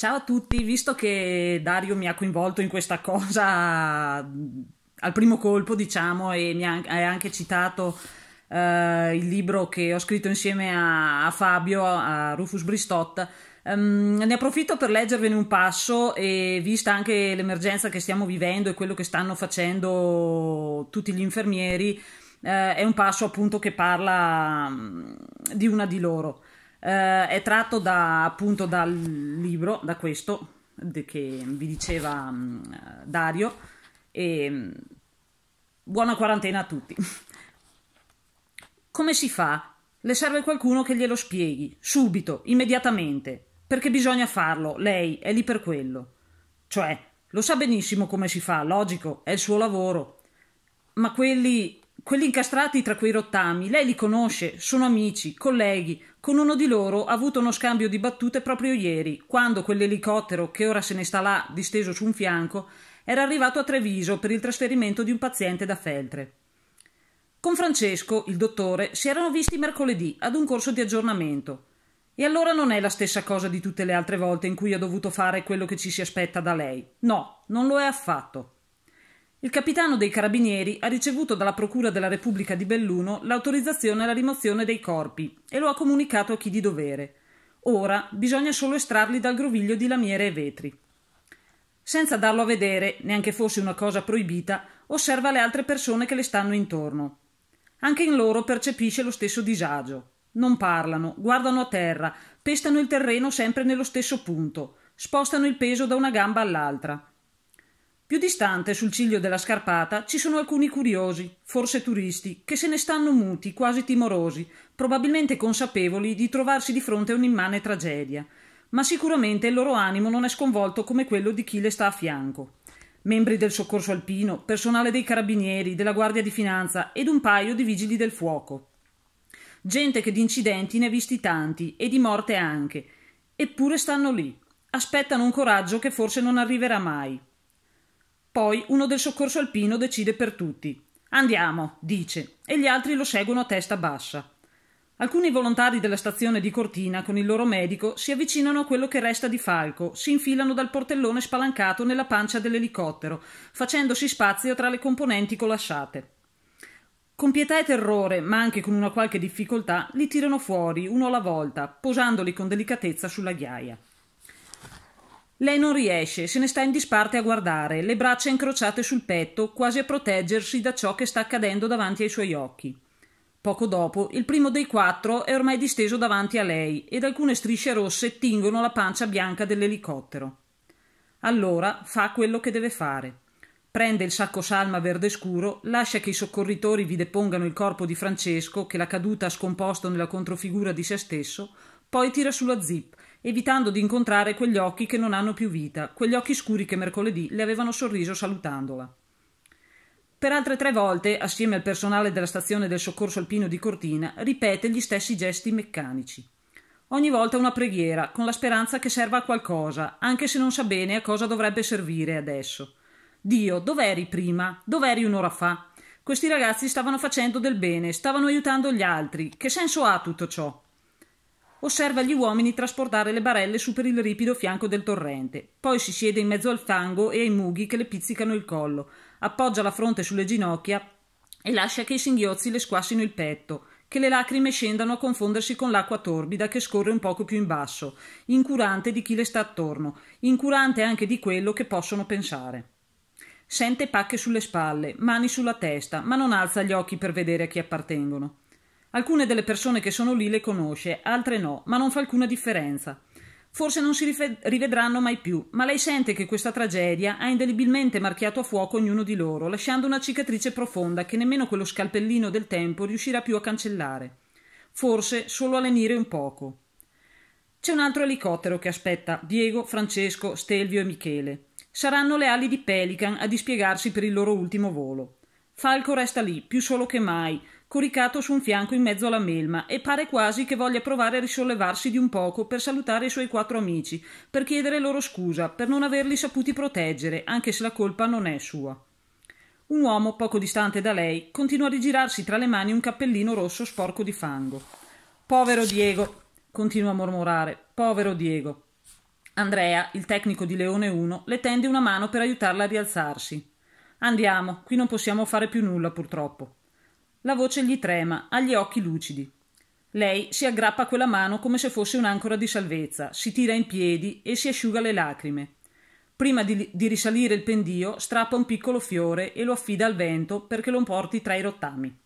Ciao a tutti, visto che Dario mi ha coinvolto in questa cosa mm, al primo colpo, diciamo, e mi ha anche citato eh, il libro che ho scritto insieme a, a Fabio, a Rufus Bristot, Um, ne approfitto per leggervene un passo e vista anche l'emergenza che stiamo vivendo e quello che stanno facendo tutti gli infermieri, eh, è un passo appunto che parla um, di una di loro. Eh, è tratto da, appunto dal libro, da questo che vi diceva um, Dario. E mm, buona quarantena a tutti. Come si fa? Le serve qualcuno che glielo spieghi, subito, immediatamente, perché bisogna farlo, lei è lì per quello. Cioè, lo sa benissimo come si fa, logico, è il suo lavoro. Ma quelli quelli incastrati tra quei rottami, lei li conosce, sono amici, colleghi. Con uno di loro ha avuto uno scambio di battute proprio ieri, quando quell'elicottero, che ora se ne sta là, disteso su un fianco, era arrivato a Treviso per il trasferimento di un paziente da Feltre. Con Francesco, il dottore, si erano visti mercoledì ad un corso di aggiornamento. E allora non è la stessa cosa di tutte le altre volte in cui ha dovuto fare quello che ci si aspetta da lei. No, non lo è affatto. Il capitano dei carabinieri ha ricevuto dalla Procura della Repubblica di Belluno l'autorizzazione alla rimozione dei corpi e lo ha comunicato a chi di dovere. Ora bisogna solo estrarli dal groviglio di lamiere e vetri. Senza darlo a vedere, neanche fosse una cosa proibita, osserva le altre persone che le stanno intorno. Anche in loro percepisce lo stesso disagio. Non parlano, guardano a terra, pestano il terreno sempre nello stesso punto, spostano il peso da una gamba all'altra più distante, sul ciglio della scarpata, ci sono alcuni curiosi, forse turisti, che se ne stanno muti, quasi timorosi, probabilmente consapevoli di trovarsi di fronte a un'immane tragedia. Ma sicuramente il loro animo non è sconvolto come quello di chi le sta a fianco. Membri del soccorso alpino, personale dei carabinieri, della Guardia di Finanza ed un paio di vigili del fuoco. Gente che di incidenti ne ha visti tanti e di morte anche, eppure stanno lì, aspettano un coraggio che forse non arriverà mai. Poi uno del soccorso alpino decide per tutti. Andiamo, dice, e gli altri lo seguono a testa bassa. Alcuni volontari della stazione di Cortina, con il loro medico, si avvicinano a quello che resta di Falco, si infilano dal portellone spalancato nella pancia dell'elicottero, facendosi spazio tra le componenti colasciate. Con pietà e terrore, ma anche con una qualche difficoltà, li tirano fuori, uno alla volta, posandoli con delicatezza sulla ghiaia. Lei non riesce, se ne sta in disparte a guardare, le braccia incrociate sul petto, quasi a proteggersi da ciò che sta accadendo davanti ai suoi occhi. Poco dopo, il primo dei quattro è ormai disteso davanti a lei ed alcune strisce rosse tingono la pancia bianca dell'elicottero. Allora fa quello che deve fare. Prende il sacco salma verde scuro, lascia che i soccorritori vi depongano il corpo di Francesco, che la caduta ha scomposto nella controfigura di se stesso, poi tira sulla zip, evitando di incontrare quegli occhi che non hanno più vita, quegli occhi scuri che mercoledì le avevano sorriso salutandola. Per altre tre volte, assieme al personale della stazione del soccorso alpino di Cortina, ripete gli stessi gesti meccanici. Ogni volta una preghiera, con la speranza che serva a qualcosa, anche se non sa bene a cosa dovrebbe servire adesso. Dio, dov'eri prima? Dov'eri un'ora fa? Questi ragazzi stavano facendo del bene, stavano aiutando gli altri. Che senso ha tutto ciò? Osserva gli uomini trasportare le barelle su per il ripido fianco del torrente. Poi si siede in mezzo al fango e ai mughi che le pizzicano il collo, appoggia la fronte sulle ginocchia e lascia che i singhiozzi le squassino il petto, che le lacrime scendano a confondersi con l'acqua torbida che scorre un poco più in basso, incurante di chi le sta attorno, incurante anche di quello che possono pensare. Sente pacche sulle spalle, mani sulla testa, ma non alza gli occhi per vedere a chi appartengono. Alcune delle persone che sono lì le conosce, altre no, ma non fa alcuna differenza. Forse non si rivedranno mai più, ma lei sente che questa tragedia ha indelibilmente marchiato a fuoco ognuno di loro, lasciando una cicatrice profonda che nemmeno quello scalpellino del tempo riuscirà più a cancellare. Forse solo a lenire un poco. C'è un altro elicottero che aspetta Diego, Francesco, Stelvio e Michele. Saranno le ali di Pelican a dispiegarsi per il loro ultimo volo. Falco resta lì, più solo che mai, coricato su un fianco in mezzo alla melma, e pare quasi che voglia provare a risollevarsi di un poco per salutare i suoi quattro amici, per chiedere loro scusa, per non averli saputi proteggere, anche se la colpa non è sua. Un uomo poco distante da lei continua a rigirarsi tra le mani un cappellino rosso sporco di fango. Povero Diego, continua a mormorare, povero Diego. Andrea, il tecnico di Leone 1, le tende una mano per aiutarla a rialzarsi. Andiamo, qui non possiamo fare più nulla purtroppo. La voce gli trema, ha gli occhi lucidi. Lei si aggrappa a quella mano come se fosse un'ancora di salvezza, si tira in piedi e si asciuga le lacrime. Prima di, di risalire il pendio, strappa un piccolo fiore e lo affida al vento perché lo porti tra i rottami.